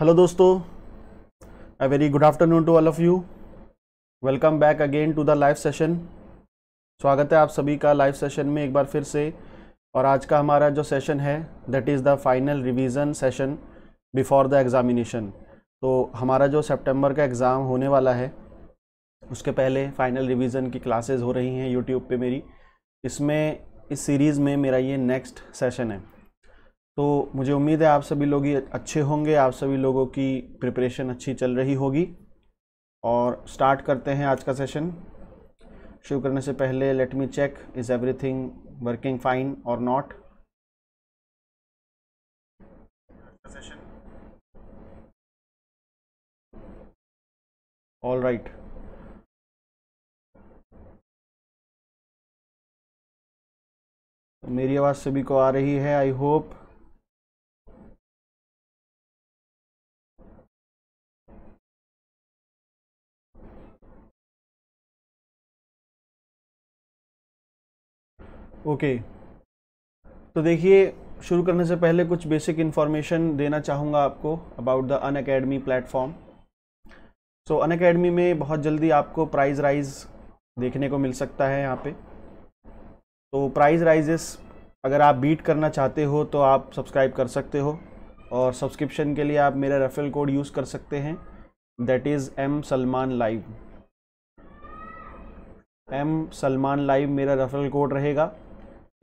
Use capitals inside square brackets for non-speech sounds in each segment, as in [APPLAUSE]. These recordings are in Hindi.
हेलो दोस्तों a very good afternoon to all of you welcome back again to the live session स्वागत है आप सभी का लाइव सेशन में एक बार फिर से और आज का हमारा जो सेशन है that is the final revision session before the examination तो हमारा जो सितंबर का एग्ज़ाम होने वाला है उसके पहले फाइनल रिवीजन की क्लासेस हो रही हैं यूट्यूब पे मेरी इसमें इस सीरीज़ में मेरा ये नेक्स्ट सेशन है तो मुझे उम्मीद है आप सभी लोग अच्छे होंगे आप सभी लोगों की प्रिपरेशन अच्छी चल रही होगी और स्टार्ट करते हैं आज का सेशन शुरू करने से पहले let me check is everything working fine और नॉट ऑल राइट right. मेरी आवाज़ सभी को आ रही है आई होप ओके तो देखिए शुरू करने से पहले कुछ बेसिक इन्फॉर्मेशन देना चाहूँगा आपको about the Unacademy platform so Unacademy में बहुत जल्दी आपको प्राइज राइज देखने को मिल सकता है यहाँ पे तो प्राइज राइजेस अगर आप बीट करना चाहते हो तो आप सब्सक्राइब कर सकते हो और सब्सक्रिप्शन के लिए आप मेरा रेफरल कोड यूज़ कर सकते हैं that is M Salman live M Salman live मेरा रेफरल कोड रहेगा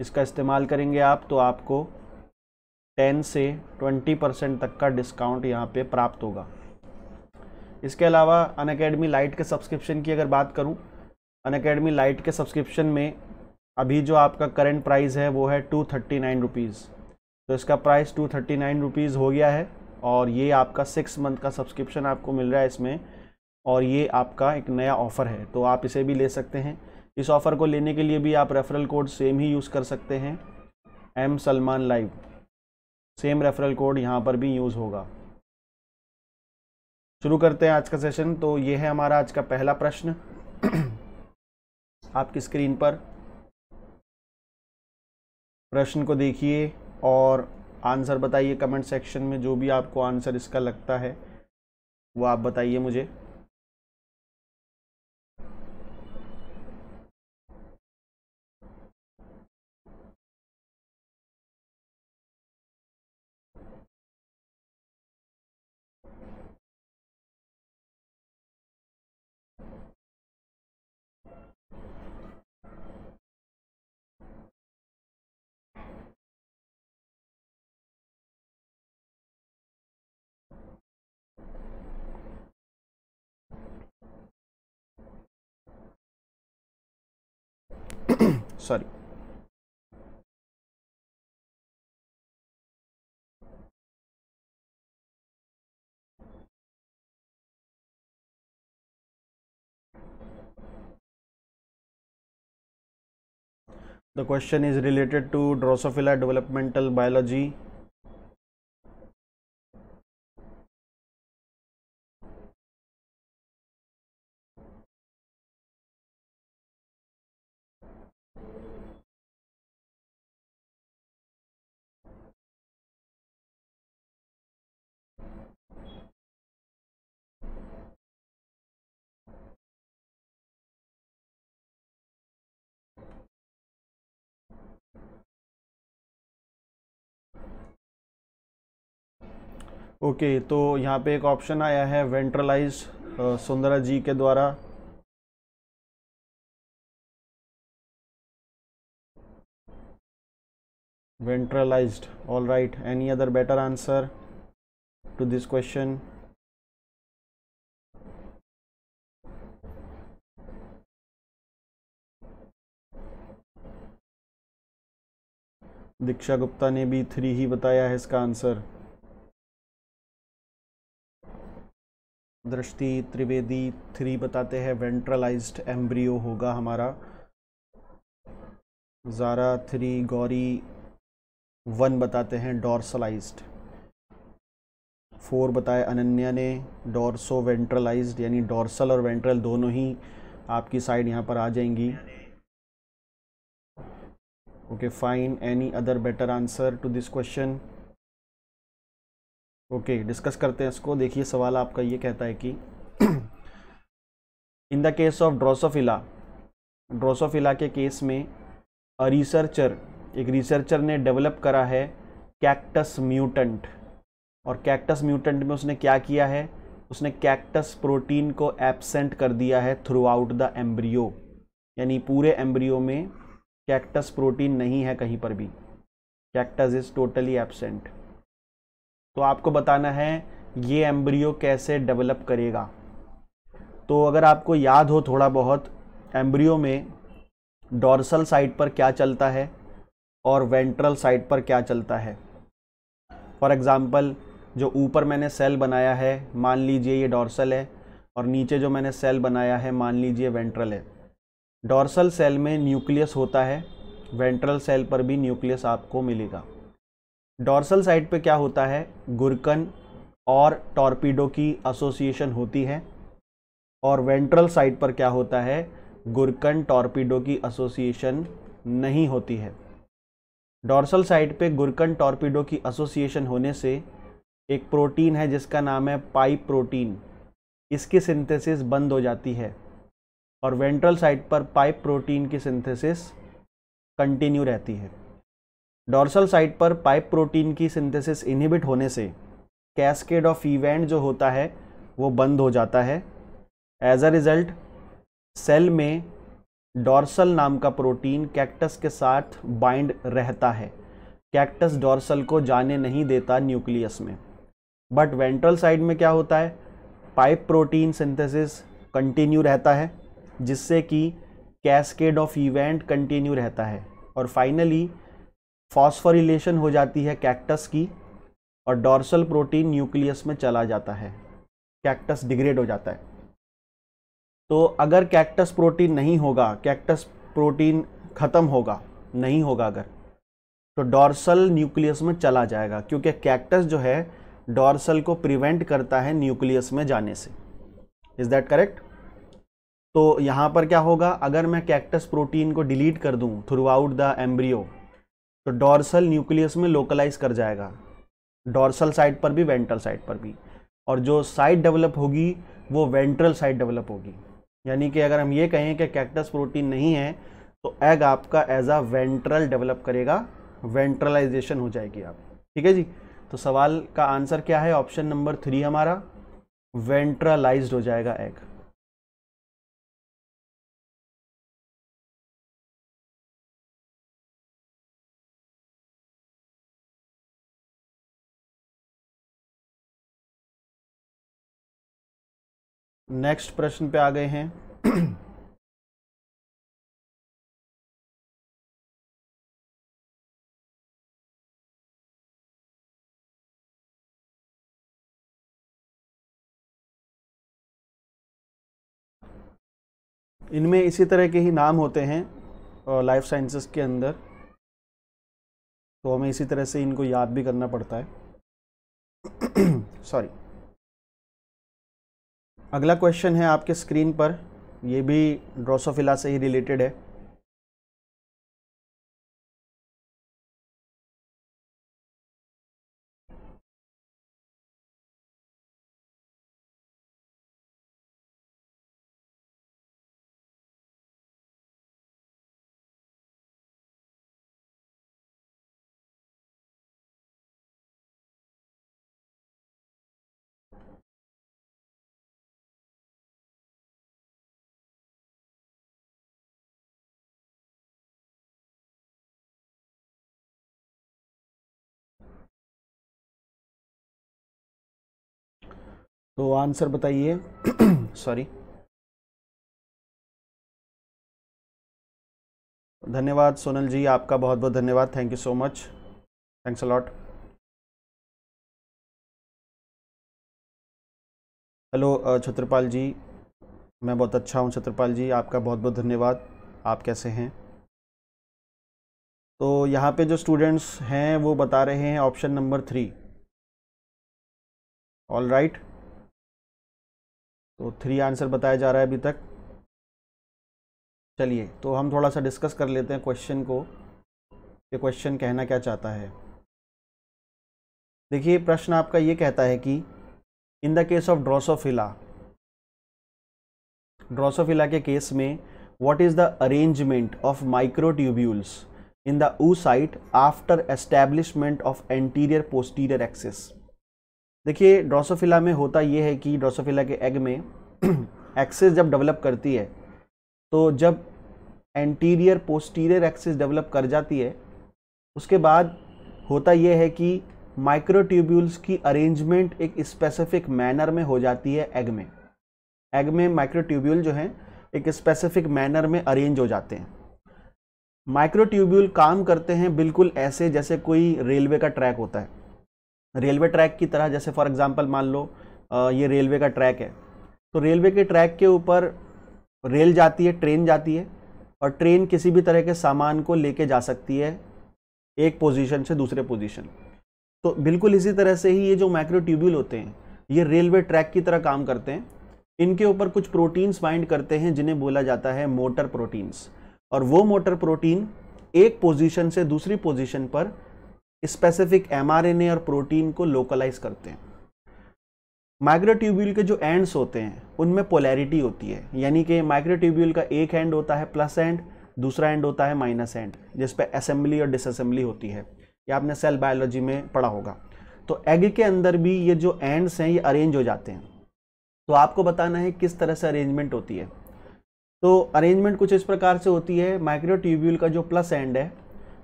इसका इस्तेमाल करेंगे आप तो आपको 10 से 20 परसेंट तक का डिस्काउंट यहाँ पे प्राप्त होगा इसके अलावा अन अकेडमी लाइट के सब्सक्रिप्शन की अगर बात करूँ अन अकेडमी लाइट के सब्सक्रिप्शन में अभी जो आपका करंट प्राइस है वो है टू थर्टी नाइन रुपीज़ तो इसका price two thirty nine rupees हो गया है और ये आपका सिक्स मंथ का सब्सक्रिप्शन आपको मिल रहा है इसमें और ये आपका एक नया ऑफ़र है तो आप इसे भी ले सकते हैं इस ऑफ़र को लेने के लिए भी आप रेफरल कोड सेम ही यूज़ कर सकते हैं M Salman live same referral code यहाँ पर भी यूज़ होगा शुरू करते हैं आज का सेशन तो ये है हमारा आज का पहला प्रश्न [CLEARS THROAT] आपकी स्क्रीन पर प्रश्न को देखिए और आंसर बताइए कमेंट सेक्शन में जो भी आपको आंसर इसका लगता है वो आप बताइए मुझे sorry The question is related to Drosophila developmental biology okay okay, तो यहाँ पे एक ऑप्शन आया है वेंट्रलाइज सुंदरा जी के द्वारा ventralize all right any other better answer to this question Diksha Gupta ने भी थ्री ही बताया है इसका आंसर दृष्टि त्रिवेदी थ्री बताते हैं वेंट्रलाइज्ड एम्ब्रियो होगा हमारा ज़ारा थ्री गौरी वन बताते हैं डॉर्सलाइज्ड फोर बताए अनन्या ने डॉर्सो वेंट्रलाइज्ड यानी डॉर्सल और वेंट्रल दोनों ही आपकी साइड यहां पर आ जाएंगी okay fine any other better answer to this question okay okay, discuss करते हैं इसको देखिए सवाल आपका ये कहता है कि in the case of Drosophila Drosophila के केस में अ रिसर्चर एक रिसर्चर ने डेवलप करा है कैक्टस म्यूटेंट और कैक्टस म्यूटेंट में उसने क्या किया है उसने कैक्टस प्रोटीन को एबसेंट कर दिया है थ्रू आउट द एम्ब्रियो यानी पूरे एम्ब्रियो में कैक्टस प्रोटीन नहीं है कहीं पर भी कैक्टस इज़ टोटली एबसेंट तो आपको बताना है ये एम्ब्रियो कैसे डेवलप करेगा तो अगर आपको याद हो थोड़ा बहुत एम्ब्रियो में डॉर्सल साइड पर क्या चलता है और वेंट्रल साइड पर क्या चलता है फॉर एग्ज़ाम्पल जो ऊपर मैंने सेल बनाया है मान लीजिए ये डॉर्सल है और नीचे जो मैंने सेल बनाया है मान लीजिए वेंट्रल है डॉर्सल सेल में न्यूक्लियस होता है वेंट्रल सेल पर भी न्यूक्लियस आपको मिलेगा डॉर्सल साइड पे क्या होता है गुरकन और टॉर्पीडो की एसोसिएशन होती है और वेंट्रल साइड पर क्या होता है गुरकन टॉर्पीडो की एसोसिएशन नहीं होती है डॉर्सल साइड पे गुरकन टॉर्पीडो की एसोसिएशन होने से एक प्रोटीन है जिसका नाम है पाइप प्रोटीन इसकी सिंथेसिस बंद हो जाती है और वेंट्रल साइड पर पाइप प्रोटीन की सिंथेसिस कंटिन्यू रहती है डॉर्सल साइड पर पाइप प्रोटीन की सिंथेसिस इनहिबिट होने से कैस्केड ऑफ इवेंट जो होता है वो बंद हो जाता है एज अ रिज़ल्ट सेल में डॉर्सल नाम का प्रोटीन कैक्टस के साथ बाइंड रहता है कैक्टस डॉर्सल को जाने नहीं देता न्यूक्लियस में बट वेंट्रल साइड में क्या होता है पाइप प्रोटीन सिंथेसिस कंटिन्यू रहता है जिससे कि कैस्केड ऑफ इवेंट कंटिन्यू रहता है और फाइनली फॉस्फोरिलेशन हो जाती है कैक्टस की और डॉर्सल प्रोटीन न्यूक्लियस में चला जाता है कैक्टस डिग्रेड हो जाता है तो अगर कैक्टस प्रोटीन नहीं होगा कैक्टस प्रोटीन ख़त्म होगा नहीं होगा अगर तो डॉर्सल न्यूक्लियस में चला जाएगा क्योंकि कैक्टस जो है डॉर्सल को प्रिवेंट करता है न्यूक्लियस में जाने से इज़ दैट करेक्ट तो यहाँ पर क्या होगा अगर मैं कैक्टस प्रोटीन को डिलीट कर दूँ थ्रू आउट द एम्ब्रियो तो डॉर्सल न्यूक्लियस में लोकलाइज कर जाएगा डॉर्सल साइड पर भी वेंट्रल साइड पर भी और जो साइड डेवलप होगी वो वेंट्रल साइड डेवलप होगी यानी कि अगर हम ये कहें कि कैक्टस प्रोटीन नहीं है तो एग आपका एज आ वेंट्रल डेवलप करेगा वेंट्रलाइजेशन हो जाएगी आप ठीक है जी तो सवाल का आंसर क्या है ऑप्शन नंबर थ्री हमारा वेंट्रलाइज हो जाएगा एग नेक्स्ट प्रश्न पे आ गए हैं इनमें इसी तरह के ही नाम होते हैं लाइफ साइंसेस के अंदर तो हमें इसी तरह से इनको याद भी करना पड़ता है सॉरी [COUGHS] अगला क्वेश्चन है आपके स्क्रीन पर ये भी ड्रोसोफिला से ही रिलेटेड है तो आंसर बताइए [CLEARS THROAT] सॉरी धन्यवाद सोनल जी आपका बहुत बहुत धन्यवाद thank you so much thanks a lot hello Chhatrapal ji मैं बहुत अच्छा हूँ छत्रपाल जी आपका बहुत बहुत धन्यवाद आप कैसे हैं तो यहाँ पे जो स्टूडेंट्स हैं वो बता रहे हैं option number three all right right. तो थ्री आंसर बताया जा रहा है अभी तक चलिए तो हम थोड़ा सा डिस्कस कर लेते हैं क्वेश्चन को कि क्वेश्चन कहना क्या चाहता है देखिए प्रश्न आपका ये कहता है कि in the case of Drosophila Drosophila के केस में what is the arrangement of microtubules in the oocyte after establishment of anterior posterior axis देखिए ड्रोसोफिला में होता ये है कि ड्रोसोफिला के एग में एक्सेस [CLEARS THROAT] जब डेवलप करती है तो जब एंटीरियर पोस्टीरियर एक्सेस डेवलप कर जाती है उसके बाद होता यह है कि माइक्रोट्यूब्यूल्स की अरेंजमेंट एक स्पेसिफिक मैनर में हो जाती है एग में एग में माइक्रोट्यूब्यूल जो हैं एक स्पेसिफिक मैनर में अरेंज हो जाते हैं माइक्रोट्यूब्यूल काम करते हैं बिल्कुल ऐसे जैसे कोई रेलवे का ट्रैक होता है रेलवे ट्रैक की तरह जैसे फॉर एग्ज़ाम्पल मान लो ये रेलवे का ट्रैक है तो रेलवे के ट्रैक के ऊपर रेल जाती है ट्रेन जाती है और ट्रेन किसी भी तरह के सामान को लेके जा सकती है एक पोजीशन से दूसरे पोजीशन तो बिल्कुल इसी तरह से ही ये जो ट्यूब्यूल होते हैं ये रेलवे ट्रैक की तरह काम करते हैं इनके ऊपर कुछ प्रोटीन्स बाइंड करते हैं जिन्हें बोला जाता है मोटर प्रोटीन्स और वो मोटर प्रोटीन एक पोजीशन से दूसरी पोजीशन पर स्पेसिफिक एमआरएनए और प्रोटीन को लोकलाइज करते हैं माइक्रोट्यूब्यूल के जो एंड्स होते हैं उनमें पोलैरिटी होती है यानी कि माइक्रोट्यूब्यूल का एक एंड होता है प्लस एंड दूसरा एंड होता है माइनस एंड जिस पर असेंबली और डिसअसेंबली होती है ये आपने सेल बायोलॉजी में पढ़ा होगा तो एग के अंदर भी ये जो एंड्स हैं ये अरेंज हो जाते हैं तो आपको बताना है किस तरह से अरेंजमेंट होती है तो अरेंजमेंट कुछ इस प्रकार से होती है माइक्रोट्यूब्यूल का जो प्लस एंड है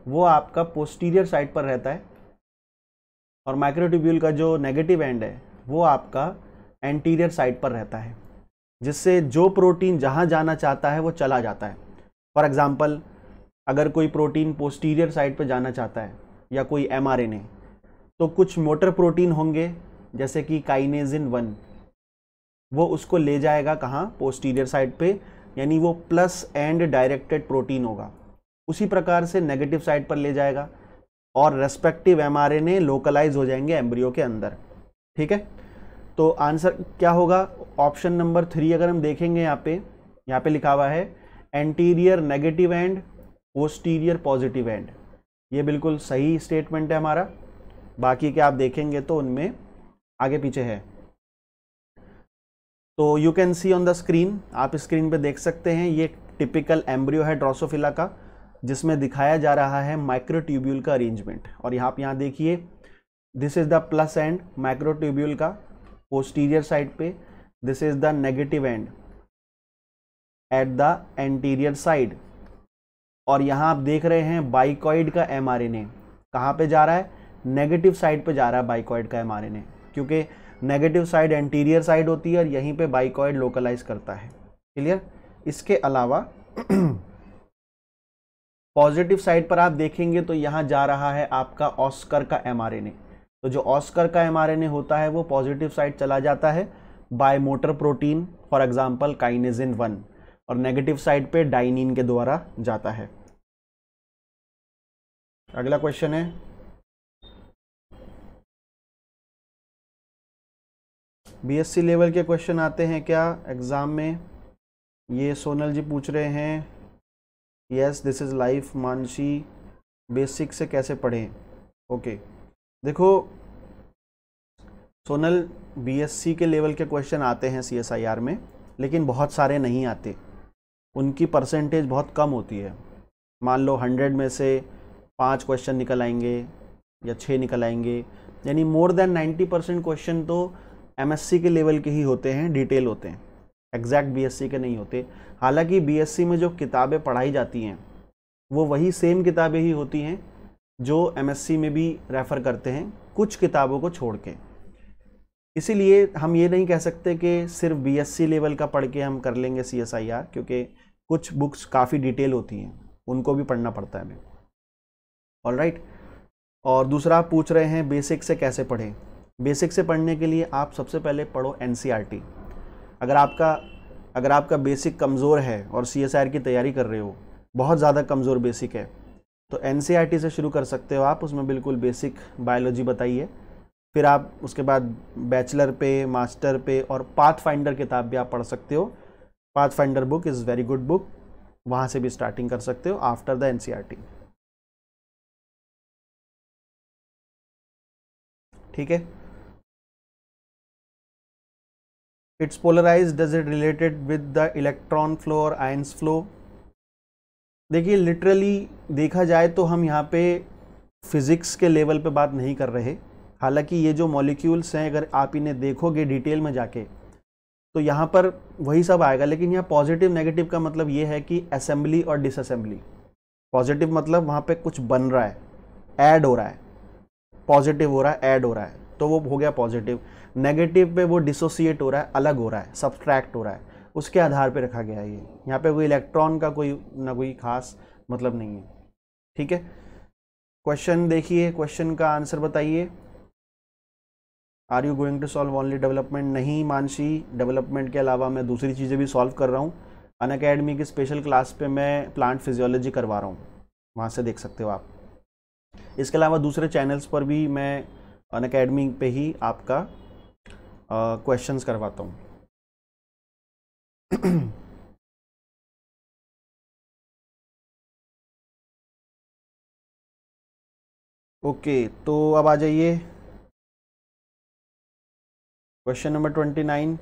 वो आपका पोस्टीरियर साइड पर रहता है और माइक्रोट्यूब्यूल का जो नेगेटिव एंड है वो आपका एंटीरियर साइड पर रहता है जिससे जो प्रोटीन जहाँ जाना चाहता है वो चला जाता है फॉर एग्ज़ाम्पल अगर कोई प्रोटीन पोस्टीरियर साइड पर जाना चाहता है या कोई एम तो कुछ मोटर प्रोटीन होंगे जैसे कि काइनेजिन वन वो उसको ले जाएगा कहाँ पोस्टीरियर साइड पे यानी वो प्लस एंड डायरेक्टेड प्रोटीन होगा उसी प्रकार से नेगेटिव साइड पर ले जाएगा और रेस्पेक्टिव एम लोकलाइज हो जाएंगे एम्ब्रियो के अंदर ठीक है तो आंसर क्या होगा ऑप्शन नंबर थ्री अगर हम देखेंगे यहाँ पे यहाँ पे लिखा हुआ है anterior negative and posterior positive end ये बिल्कुल सही स्टेटमेंट है हमारा बाकी के आप देखेंगे तो उनमें आगे पीछे है तो you can see on the screen आप स्क्रीन पे देख सकते हैं ये टिपिकल एम्ब्रियो है ड्रोसोफिला का जिसमें दिखाया जा रहा है माइक्रोट्यूब्यूल का अरेंजमेंट और यहाँ पे यहाँ देखिए this is the plus end microtubule का पोस्टीरियर साइड पे this is the negative end at the anterior side और यहाँ आप देख रहे हैं बाइकॉइड का एम आर एन ए कहाँ पर जा रहा है नेगेटिव साइड पे जा रहा है बाइकॉइड का एम आर एन ए क्योंकि नेगेटिव साइड एंटीरियर साइड होती है और यहीं पे बाइकॉइड लोकलाइज करता है क्लियर इसके अलावा [CLEARS THROAT] पॉजिटिव साइड पर आप देखेंगे तो यहाँ जा रहा है आपका ऑस्कर का एम तो जो ऑस्कर का एम होता है वो पॉजिटिव साइड चला जाता है by motor protein for example kinesin one और नेगेटिव साइड पे डाइनिन के द्वारा जाता है अगला क्वेश्चन है बीएससी लेवल के क्वेश्चन आते हैं क्या एग्ज़ाम में ये सोनल जी पूछ रहे हैं yes this is life Mansi basic से कैसे पढ़ें ओके okay. देखो सोनल बीएससी के लेवल के क्वेश्चन आते हैं सीएसआईआर में लेकिन बहुत सारे नहीं आते उनकी परसेंटेज बहुत कम होती है मान लो हंड्रेड में से पाँच क्वेश्चन निकल आएंगे या छः निकल आएंगे यानी more than ninety percent question तो एमएससी के लेवल के ही होते हैं डिटेल होते हैं एग्जैक्ट बीएससी के नहीं होते हालांकि बीएससी में जो किताबें पढ़ाई जाती हैं वो वही सेम किताबें ही होती हैं जो एमएससी में भी रेफ़र करते हैं कुछ किताबों को छोड़ के इसीलिए हम ये नहीं कह सकते कि सिर्फ बीएससी लेवल का पढ़ के हम कर लेंगे सी क्योंकि कुछ बुक्स काफ़ी डिटेल होती हैं उनको भी पढ़ना पड़ता है हमें ऑल राइट और दूसरा आप पूछ रहे हैं बेसिक से कैसे पढ़ें बेसिक से पढ़ने के लिए आप सबसे पहले पढ़ो एन e अगर आपका अगर आपका बेसिक कमज़ोर है और सी की तैयारी कर रहे हो बहुत ज़्यादा कमज़ोर बेसिक है तो एन e से शुरू कर सकते हो आप उसमें बिल्कुल बेसिक बायोलॉजी बताइए फिर आप उसके बाद बैचलर पे मास्टर पे और पाथ फाइंडर किताब भी आप पढ़ सकते हो pathfinder book is very good book वहाँ से भी स्टार्टिंग कर सकते हो आफ्टर द एन ठीक है it's polarized does it related with the electron flow or ions flow देखिए लिटरली देखा जाए तो हम यहाँ पे फिज़िक्स के लेवल पे बात नहीं कर रहे हालांकि ये जो मॉलिक्यूल्स हैं अगर आप इन्हें देखोगे डिटेल में जाके तो यहाँ पर वही सब आएगा लेकिन यहाँ पॉजिटिव नेगेटिव का मतलब ये है कि असेंबली और डिसअसेंबली पॉजिटिव मतलब वहाँ पे कुछ बन रहा है ऐड हो रहा है पॉजिटिव हो रहा है ऐड हो रहा है तो वो हो गया पॉजिटिव नेगेटिव पे वो डिसोसिएट हो रहा है अलग हो रहा है सब्सट्रैक्ट हो रहा है उसके आधार पे रखा गया है ये यहाँ पे कोई इलेक्ट्रॉन का कोई ना कोई खास मतलब नहीं है ठीक है क्वेश्चन देखिए क्वेश्चन का आंसर बताइए are you going to solve only development नहीं मानसी डेवलपमेंट के अलावा मैं दूसरी चीज़ें भी सॉल्व कर रहा हूँ अन अकेडमी की स्पेशल क्लास पे मैं प्लांट फिजियोलॉजी करवा रहा हूँ वहाँ से देख सकते हो आप इसके अलावा दूसरे चैनल्स पर भी मैं अन अकेडमी पर ही आपका क्वेश्चंस करवाता हूँ ओके okay, तो अब आ जाइए क्वेश्चन नंबर ट्वेंटी नाइन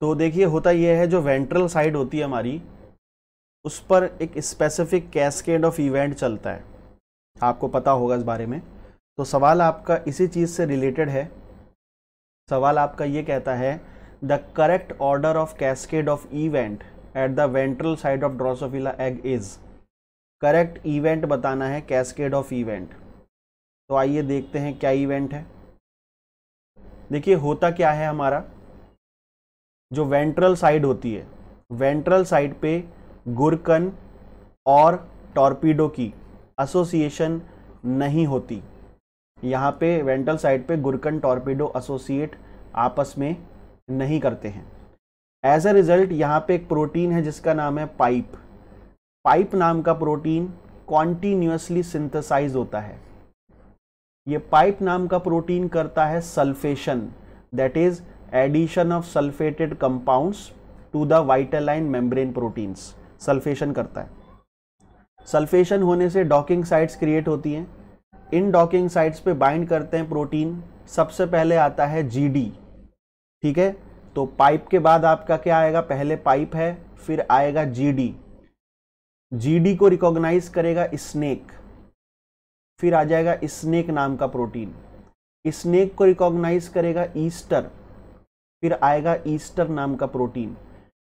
तो देखिए होता यह है जो वेंट्रल साइड होती है हमारी उस पर एक स्पेसिफिक कैसकेड ऑफ इवेंट चलता है आपको पता होगा इस बारे में तो सवाल आपका इसी चीज़ से रिलेटेड है सवाल आपका ये कहता है the correct order of cascade of event at the ventral side of Drosophila egg is correct event बताना है कैसकेड ऑफ इवेंट तो आइए देखते हैं क्या इवेंट है देखिए होता क्या है हमारा जो वेंट्रल साइड होती है वेंट्रल साइड पे गुरकन और टॉर्पीडो की एसोसिएशन नहीं होती यहाँ पे वेंट्रल साइड पे गुरकन टॉर्पीडो एसोसिएट आपस में नहीं करते हैं एज अ रिज़ल्ट यहाँ पे एक प्रोटीन है जिसका नाम है पाइप पाइप नाम का प्रोटीन कॉन्टीन्यूसली सिंथेसाइज होता है ये पाइप नाम का प्रोटीन करता है sulfation that is addition of sulfated compounds to the vitelline membrane proteins sulfation करता है सल्फेशन होने से डॉकिंग साइट्स क्रिएट होती हैं इन डॉकिंग साइट्स पे बाइंड करते हैं प्रोटीन सबसे पहले आता है जी ठीक है तो पाइप के बाद आपका क्या आएगा पहले पाइप है फिर आएगा जीडी जीडी को रिकॉग्नाइज करेगा स्नेक फिर आ जाएगा स्नेक नाम का प्रोटीन स्नेक को रिकॉग्नाइज करेगा ईस्टर फिर आएगा ईस्टर नाम का प्रोटीन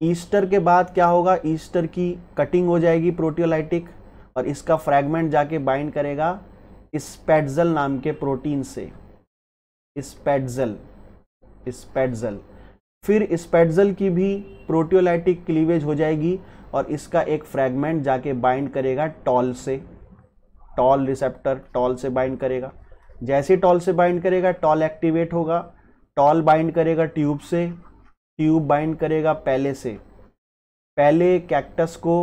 ईस्टर के बाद क्या होगा ईस्टर की कटिंग हो जाएगी प्रोटियोलाइटिक और इसका फ्रैगमेंट जाके बाइंड करेगा स्पेडजल नाम के प्रोटीन से स्पेडजल स्पेडजल फिर स्पेडजल की भी प्रोटियोलाइटिक क्लीवेज हो जाएगी और इसका एक फ्रैगमेंट जाके बाइंड करेगा टॉल से टॉल रिसेप्टर टॉल से बाइंड करेगा जैसे टॉल से बाइंड करेगा टॉल एक्टिवेट होगा टॉल बाइंड करेगा ट्यूब से ट्यूब बाइंड करेगा पहले से पहले कैक्टस को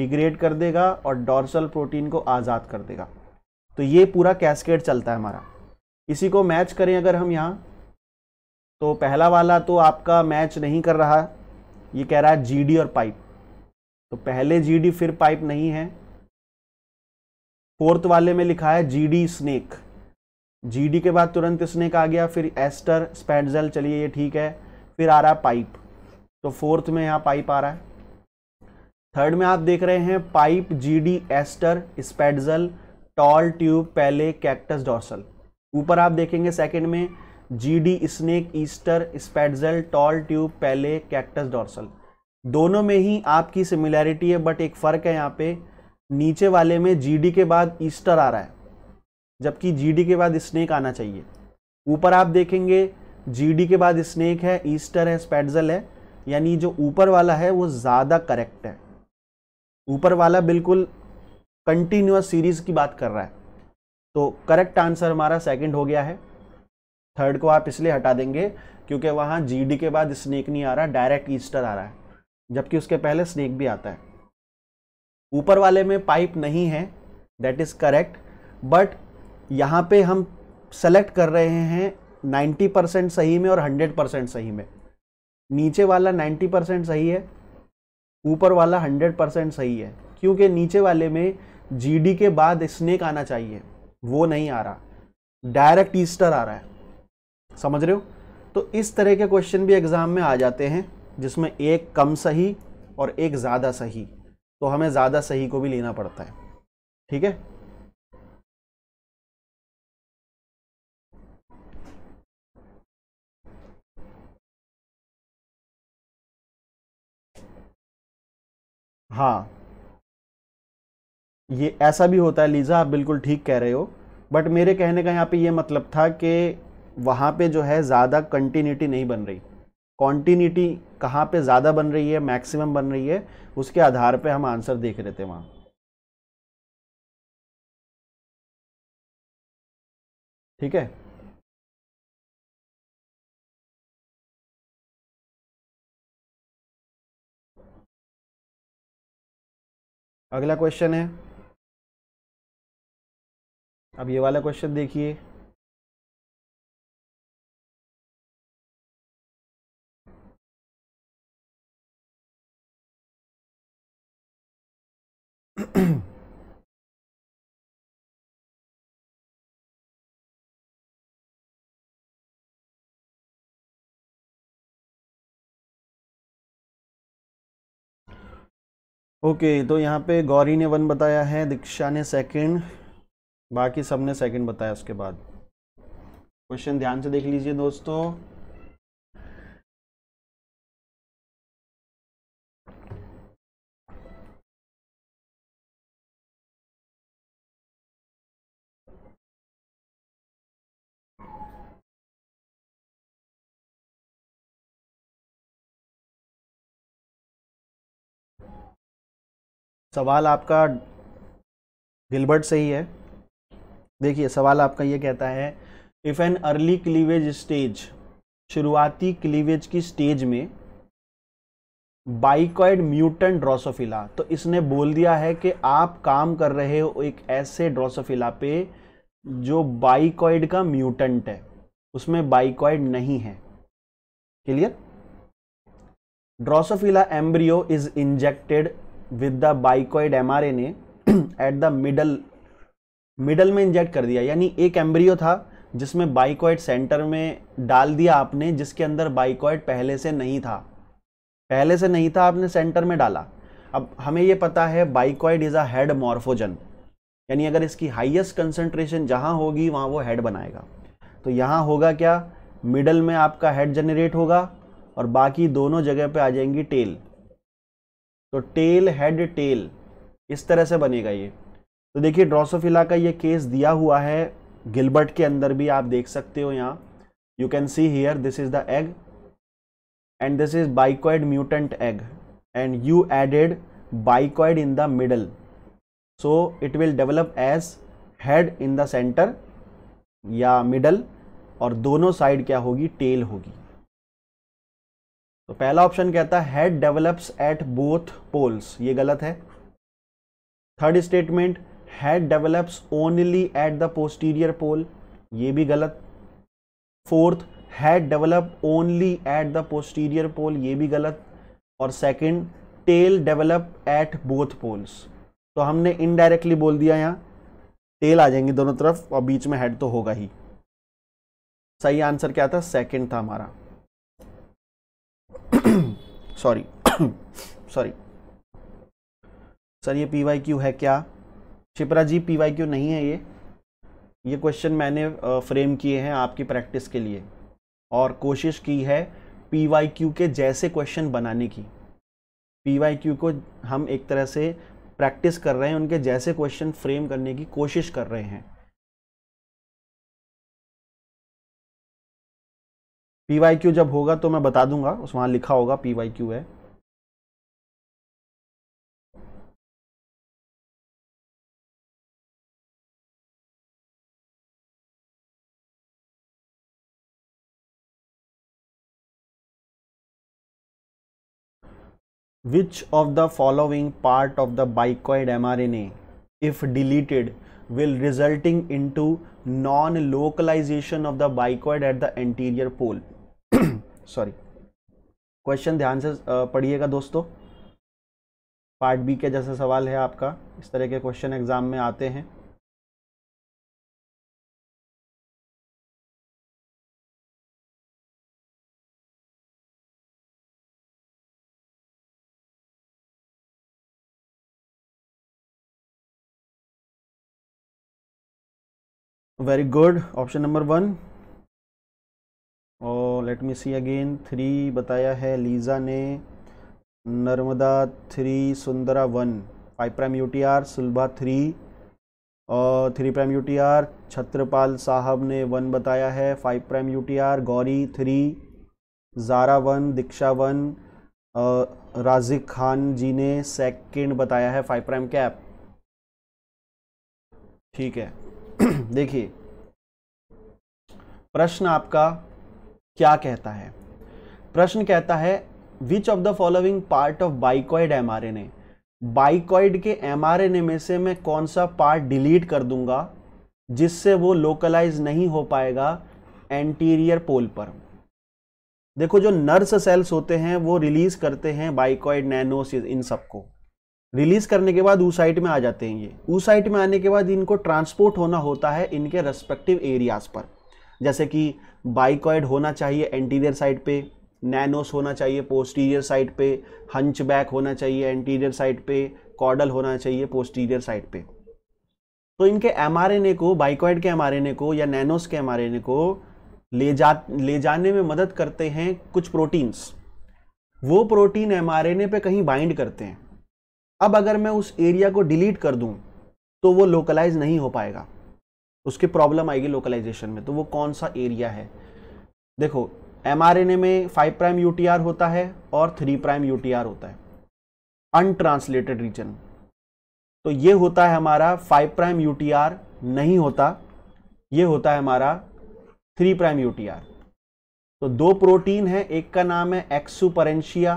डिग्रेड कर देगा और डॉर्सल प्रोटीन को आज़ाद कर देगा तो ये पूरा कैस्केड चलता है हमारा इसी को मैच करें अगर हम यहाँ तो पहला वाला तो आपका मैच नहीं कर रहा ये कह रहा है जीडी और पाइप तो पहले जीडी फिर पाइप नहीं है फोर्थ वाले में लिखा है जीडी स्नेक जीडी के बाद तुरंत स्नेक आ गया फिर एस्टर स्पेडजल चलिए ये ठीक है फिर आ रहा है पाइप तो फोर्थ में यहाँ पाइप आ रहा है थर्ड में आप देख रहे हैं pipe GD easter spätzle toll tube पहले कैक्टस डॉर्सल ऊपर आप देखेंगे सेकंड में GD snake easter spätzle toll tube पहले कैक्टस डॉर्सल दोनों में ही आपकी सिमिलैरिटी है बट एक फ़र्क है यहाँ पे नीचे वाले में जीडी के बाद ईस्टर आ रहा है जबकि जीडी के बाद स्नेक आना चाहिए ऊपर आप देखेंगे जीडी के बाद स्नेक है ईस्टर है स्पेडजल है यानी जो ऊपर वाला है वो ज़्यादा करेक्ट है ऊपर वाला बिल्कुल कंटिन्यूस सीरीज की बात कर रहा है तो करेक्ट आंसर हमारा सेकंड हो गया है थर्ड को आप इसलिए हटा देंगे क्योंकि वहाँ जीडी के बाद स्नेक नहीं आ रहा डायरेक्ट ईस्टर आ रहा है जबकि उसके पहले स्नेक भी आता है ऊपर वाले में पाइप नहीं है दैट इज़ करेक्ट बट यहाँ पे हम सेलेक्ट कर रहे हैं 90 परसेंट सही में और 100 परसेंट सही में नीचे वाला 90 परसेंट सही है ऊपर वाला 100 परसेंट सही है क्योंकि नीचे वाले में जीडी के बाद स्नेक आना चाहिए वो नहीं आ रहा डायरेक्ट ईस्टर आ रहा है समझ रहे हो तो इस तरह के क्वेश्चन भी एग्ज़ाम में आ जाते हैं जिसमें एक कम सही और एक ज़्यादा सही तो हमें ज़्यादा सही को भी लेना पड़ता है ठीक है हाँ ये ऐसा भी होता है लीज़ा आप बिल्कुल ठीक कह रहे हो बट मेरे कहने का यहाँ पे ये मतलब था कि वहाँ पे जो है ज़्यादा कंटिन्यूटी नहीं बन रही कॉन्टीन्यूटी कहाँ पे ज़्यादा बन रही है मैक्सिमम बन रही है उसके आधार पे हम आंसर देख रहे थे वहाँ ठीक है अगला क्वेश्चन है अब ये वाला क्वेश्चन देखिए ओके तो यहाँ पे गौरी ने वन बताया है दीक्षा ने सेकंड बाकी सब ने सेकंड बताया उसके बाद क्वेश्चन ध्यान से देख लीजिए दोस्तों सवाल आपका गिलबर्ट से ही है देखिए सवाल आपका ये कहता है if an early cleavage stage शुरुआती क्लीवेज की स्टेज में बाइकॉइड म्यूटेंट ड्रोसोफिला तो इसने बोल दिया है कि आप काम कर रहे हो एक ऐसे ड्रोसोफिला पे जो बाइकॉइड का म्यूटेंट है उसमें बाइकॉइड नहीं है clear Drosophila embryo is injected with the bicoid mRNA at the middle middle में इंजेक्ट कर दिया यानी एक एम्ब्रियो था जिसमें बाइकॉइड सेंटर में डाल दिया आपने जिसके अंदर बाइकॉइड पहले से नहीं था पहले से नहीं था आपने सेंटर में डाला अब हमें ये पता है bicoid is a head morphogen यानी अगर इसकी हाईएस्ट कंसंट्रेशन जहाँ होगी वहाँ वो हेड बनाएगा तो यहाँ होगा क्या मिडल में आपका हेड जनरेट होगा और बाकी दोनों जगह पे आ जाएंगी टेल तो टेल हेड टेल इस तरह से बनेगा ये तो देखिए ड्रोसोफिला का ये केस दिया हुआ है गिलबर्ट के अंदर भी आप देख सकते हो यहाँ you can see here this is the egg and this is bicoid mutant egg and you added bicoid in the middle so it will develop as head in the centre या मिडल और दोनों साइड क्या होगी टेल होगी तो पहला ऑप्शन कहता है head develops at both poles ये गलत है third statement head develops only at the posterior pole ये भी गलत fourth head develop only at the posterior pole ये भी गलत और second tail develop at both poles तो हमने इनडायरेक्टली बोल दिया यहां टेल आ जाएंगे दोनों तरफ और बीच में हेड तो होगा ही सही आंसर क्या था सेकंड था हमारा सॉरी सॉरी सर ये पी वाई क्यू है क्या Shipra ji P Y Q नहीं है ये ये क्वेश्चन मैंने फ्रेम किए हैं आपकी प्रैक्टिस के लिए और कोशिश की है पी वाई क्यू के जैसे क्वेश्चन बनाने की पी वाई क्यू को हम एक तरह से प्रैक्टिस कर रहे हैं उनके जैसे क्वेश्चन फ्रेम करने की कोशिश कर रहे हैं पी वाई क्यू जब होगा तो मैं बता दूंगा उस वहाँ लिखा होगा पी वाई क्यू है which of the following part of the bicoid mrna if deleted will resulting into non localization of the bicoid at the anterior pole sorry question ध्यान से पढ़िएगा दोस्तों पार्ट बी के जैसा सवाल है आपका इस तरह के क्वेश्चन एग्ज़ाम में आते हैं very good option number one let me see again three बताया है लीजा ने Narmada three Sundara one five prime U T R Sulabha three और three prime U T R Chhatrapal साहब ने वन बताया है five prime U T R Gauri three Zara one Diksha one Rajik Khan ji ने सेकंड बताया है फाइव प्राइम कैप ठीक है [CLEARS THROAT] देखिए प्रश्न आपका क्या कहता है प्रश्न कहता है which of the following part of bicoid are bicoid के एम में से मैं कौन सा पार्ट डिलीट कर दूंगा जिससे वो लोकलाइज नहीं हो पाएगा एंटीरियर पोल पर देखो जो नर्स सेल्स होते हैं वो रिलीज करते हैं बाइकॉइड नैनोस इन सबको रिलीज करने के बाद साइड में आ जाते हैं ये साइड में आने के बाद इनको ट्रांसपोर्ट होना होता है इनके रेस्पेक्टिव एरियाज पर जैसे कि बाइकॉइड होना चाहिए एंटीरियर साइड पे नैनोस होना चाहिए पोस्टीरियर साइड पे बैक होना चाहिए एंटीरियर साइड पे कॉडल होना चाहिए पोस्टीरियर साइड पे तो इनके एम को बाइकॉइड के एम को या नैनोस के एम को ले जा ले जाने में मदद करते हैं कुछ प्रोटीन्स वो प्रोटीन एम पे कहीं बाइंड करते हैं अब अगर मैं उस एरिया को डिलीट कर दूं तो वो लोकलाइज नहीं हो पाएगा उसकी प्रॉब्लम आएगी लोकलाइजेशन में तो वो कौन सा एरिया है देखो एम में फाइव प्राइम यू होता है और थ्री प्राइम यू होता है अनट्रांसलेटेड रीजन तो ये होता है हमारा फाइव प्राइम यू नहीं होता ये होता है हमारा थ्री प्राइम यू तो दो प्रोटीन है एक का नाम है एक्सुपरेंशिया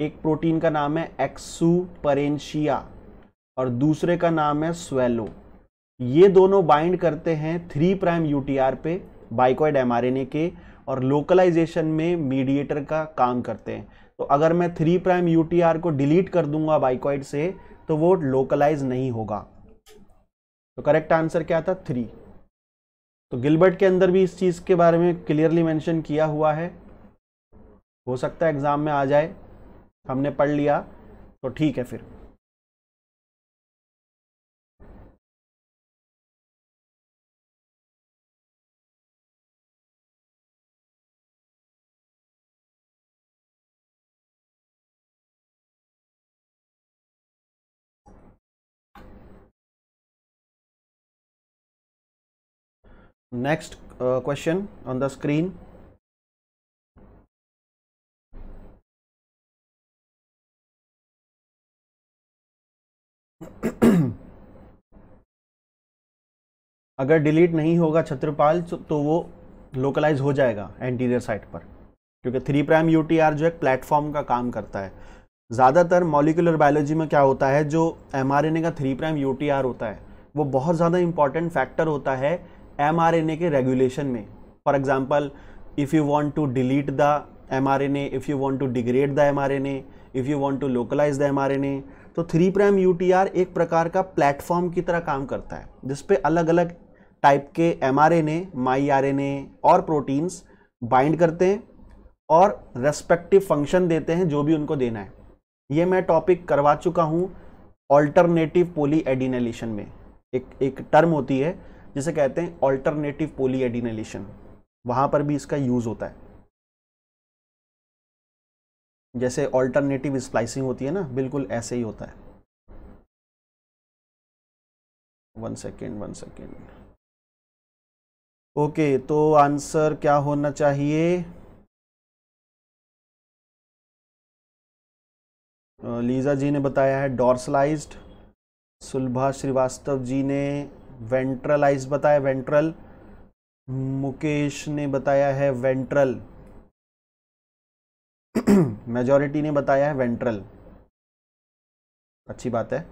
एक प्रोटीन का नाम है एक्सुपरेंशिया और दूसरे का नाम है स्वेलो ये दोनों बाइंड करते हैं थ्री प्राइम यूटीआर पे बाइकॉइड एमआरएनए के और लोकलाइजेशन में मीडिएटर का काम करते हैं तो अगर मैं थ्री प्राइम आर को डिलीट कर दूंगा बाइकॉइड से तो वो लोकलाइज नहीं होगा तो करेक्ट आंसर क्या था थ्री तो गिलबर्ट के अंदर भी इस चीज़ के बारे में क्लियरली मेंशन किया हुआ है हो सकता है एग्ज़ाम में आ जाए हमने पढ़ लिया तो ठीक है फिर next question on the screen अगर डिलीट नहीं होगा छत्रपाल तो, तो वो लोकलाइज हो जाएगा एंटीरियर साइट पर क्योंकि थ्री प्राइम यूटीआर जो एक प्लेटफॉर्म का काम करता है ज़्यादातर मॉलिकुलर बायोलॉजी में क्या होता है जो एम का थ्री प्राइम यूटीआर होता है वो बहुत ज़्यादा इंपॉर्टेंट फैक्टर होता है एम के रेगुलेशन में for example if you want to delete the M R N A if you want to degrade the M R N A if you want to localize the M R N A तो three prime U T R एक प्रकार का प्लेटफॉर्म की तरह काम करता है जिसपे अलग अलग टाइप के M R N A mi R N A और प्रोटीन्स बाइंड करते हैं और रेस्पेक्टिव फंक्शन देते हैं जो भी उनको देना है ये मैं टॉपिक करवा चुका हूँ ऑल्टरनेटिव पोली एडिनेशन में एक एक टर्म होती है जिसे कहते हैं ऑल्टरनेटिव पोलीएडिनेलेशन वहां पर भी इसका यूज़ होता है जैसे ऑल्टरनेटिव स्प्लाइसिंग होती है ना बिल्कुल ऐसे ही होता है one second one second okay तो आंसर क्या होना चाहिए लीजा जी ने बताया है डॉर्सलाइज्ड सुलभा श्रीवास्तव जी ने वेंट्रल आइस बताया वेंट्रल मुकेश ने बताया है वेंट्रल [CLEARS THROAT] मेजॉरिटी ने बताया है वेंट्रल अच्छी बात है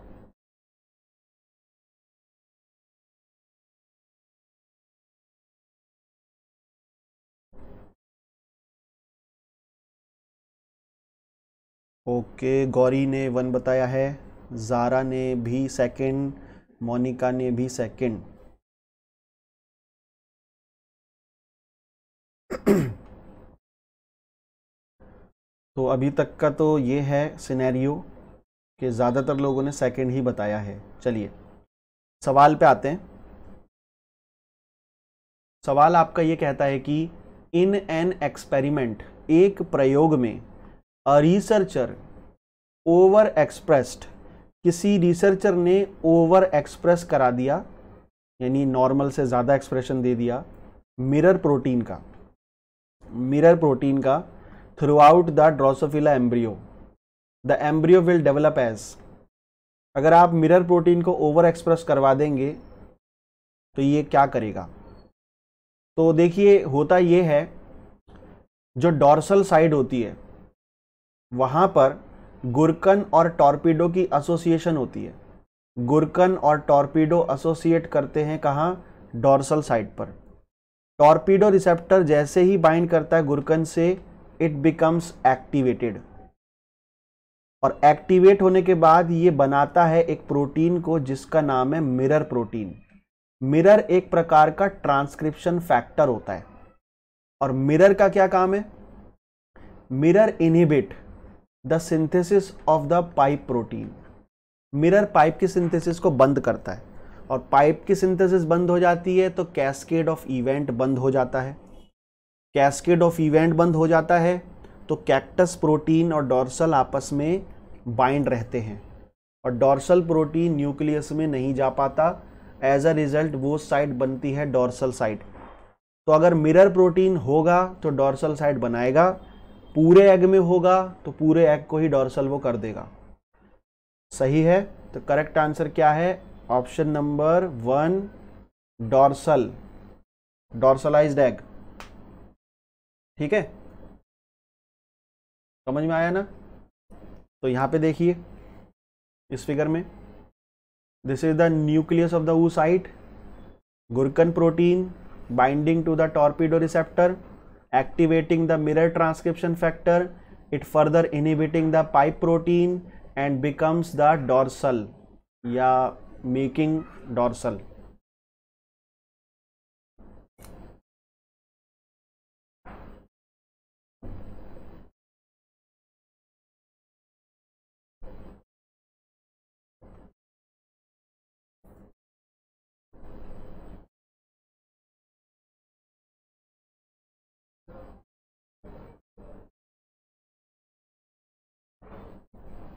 ओके गौरी ने वन बताया है जारा ने भी सेकंड मोनिका ने भी सेकंड तो अभी तक का तो ये है सिनेरियो कि ज़्यादातर लोगों ने सेकंड ही बताया है चलिए सवाल पे आते हैं सवाल आपका ये कहता है कि इन एन एक्सपेरिमेंट एक प्रयोग में अ रिसर्चर ओवर एक्सप्रेस्ड किसी रिसर्चर ने ओवर एक्सप्रेस करा दिया यानी नॉर्मल से ज़्यादा एक्सप्रेशन दे दिया मिरर प्रोटीन का मिरर प्रोटीन का throughout the Drosophila embryo the embryo will develop as अगर आप मिरर प्रोटीन को ओवर एक्सप्रेस करवा देंगे तो ये क्या करेगा तो देखिए होता ये है जो डॉर्सल साइड होती है वहाँ पर गुरकन और टॉर्पीडो की एसोसिएशन होती है गुरकन और टॉर्पीडो एसोसिएट करते हैं कहाँ डॉर्सल साइड पर टॉर्पीडो रिसेप्टर जैसे ही बाइंड करता है गुरकन से इट बिकम्स एक्टिवेटेड और एक्टिवेट होने के बाद ये बनाता है एक प्रोटीन को जिसका नाम है मिरर प्रोटीन मिरर एक प्रकार का ट्रांसक्रिप्शन फैक्टर होता है और मिरर का क्या काम है mirror inhibit the synthesis of the pipe protein mirror pipe की सिंथेसिस को बंद करता है और पाइप की सिंथेसिस बंद हो जाती है तो कैस्केड ऑफ इवेंट बंद हो जाता है कैस्केड ऑफ इवेंट बंद हो जाता है तो कैक्टस प्रोटीन और डॉर्सल आपस में बाइंड रहते हैं और डॉर्सल प्रोटीन न्यूक्लियस में नहीं जा पाता एज अ रिजल्ट वो साइड बनती है डॉर्सल साइड तो अगर मिरर प्रोटीन होगा तो डॉर्सल साइड बनाएगा पूरे एग में होगा तो पूरे एग को ही डॉर्सल वो कर देगा सही है तो करेक्ट आंसर क्या है option number one dorsal dorsalized egg ठीक है समझ में आया ना तो यहां पे देखिए इस फिगर में this is the nucleus of the oocyte gurken protein binding to the torpedo receptor activating the mirror transcription factor, it further inhibiting the pipe protein and becomes the dorsal, yeah, making dorsal.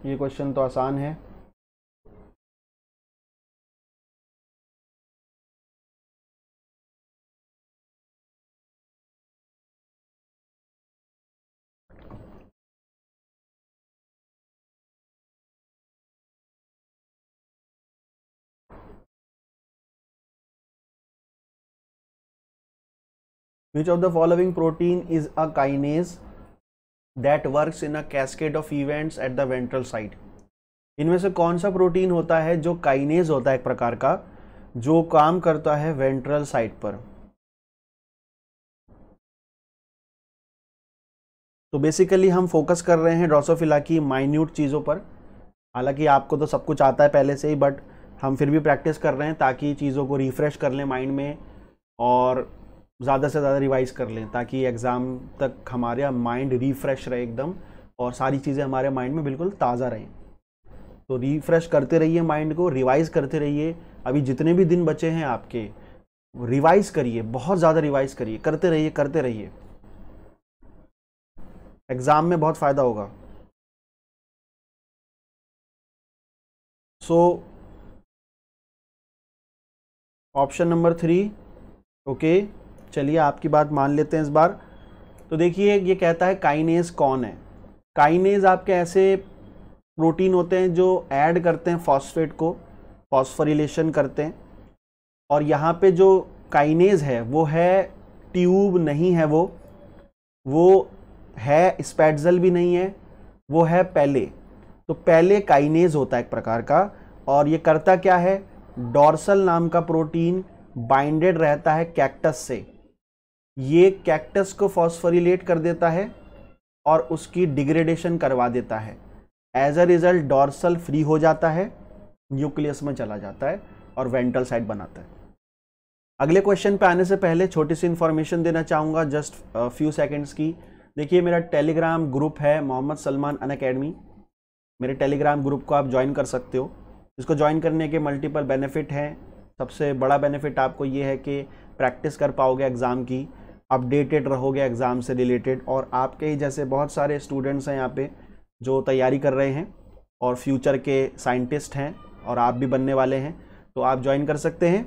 ये क्वेश्चन तो आसान है which of the following protein is a kinase that works in a cascade of events at the ventral side इनमें से कौन सा प्रोटीन होता है जो काइनेज होता है एक प्रकार का जो काम करता है वेंट्रल साइड पर तो बेसिकली हम फोकस कर रहे हैं ड्रोसोफिला की माइन्यूट चीज़ों पर हालांकि आपको तो सब कुछ आता है पहले से ही बट हम फिर भी प्रैक्टिस कर रहे हैं ताकि चीज़ों को रिफ़्रेश कर लें माइंड में और ज़्यादा से ज़्यादा रिवाइज कर लें ताकि एग्ज़ाम तक हमारा माइंड रिफ़्रेश रहे एकदम और सारी चीज़ें हमारे माइंड में बिल्कुल ताज़ा रहें तो रिफ़्रेश करते रहिए माइंड को रिवाइज़ करते रहिए अभी जितने भी दिन बचे हैं आपके रिवाइज़ करिए बहुत ज़्यादा रिवाइज़ करिए करते रहिए करते रहिए एग्ज़ाम में बहुत फ़ायदा होगा so option number three okay चलिए आपकी बात मान लेते हैं इस बार तो देखिए ये कहता है काइनेज कौन है काइनेज आपके ऐसे प्रोटीन होते हैं जो ऐड करते हैं फॉस्फेट को फॉस्फोरिलेशन करते हैं और यहाँ पे जो काइनेज है वो है ट्यूब नहीं है वो वो है स्पैटजल भी नहीं है वो है पहले तो पहले काइनेज होता है एक प्रकार का और ये करता क्या है डॉर्सल नाम का प्रोटीन बाइंडेड रहता है कैक्टस से ये कैक्टस को फॉस्फोरिलेट कर देता है और उसकी डिग्रेडेशन करवा देता है as a result dorsal free हो जाता है न्यूक्लियस में चला जाता है और वेंटल साइड बनाता है अगले क्वेश्चन पे आने से पहले छोटी सी इन्फॉर्मेशन देना चाहूँगा जस्ट फ्यू सेकेंड्स की देखिए मेरा टेलीग्राम ग्रुप है मोहम्मद सलमान अन अकेडमी मेरे टेलीग्राम ग्रुप को आप ज्वाइन कर सकते हो इसको ज्वाइन करने के मल्टीपल बेनिफिट हैं सबसे बड़ा बेनिफिट आपको ये है कि प्रैक्टिस कर पाओगे एग्ज़ाम की अपडेटेड रहोगे एग्ज़ाम से रिलेटेड और आपके ही जैसे बहुत सारे स्टूडेंट्स हैं यहाँ पे जो तैयारी कर रहे हैं और फ्यूचर के साइंटिस्ट हैं और आप भी बनने वाले हैं तो आप ज्वाइन कर सकते हैं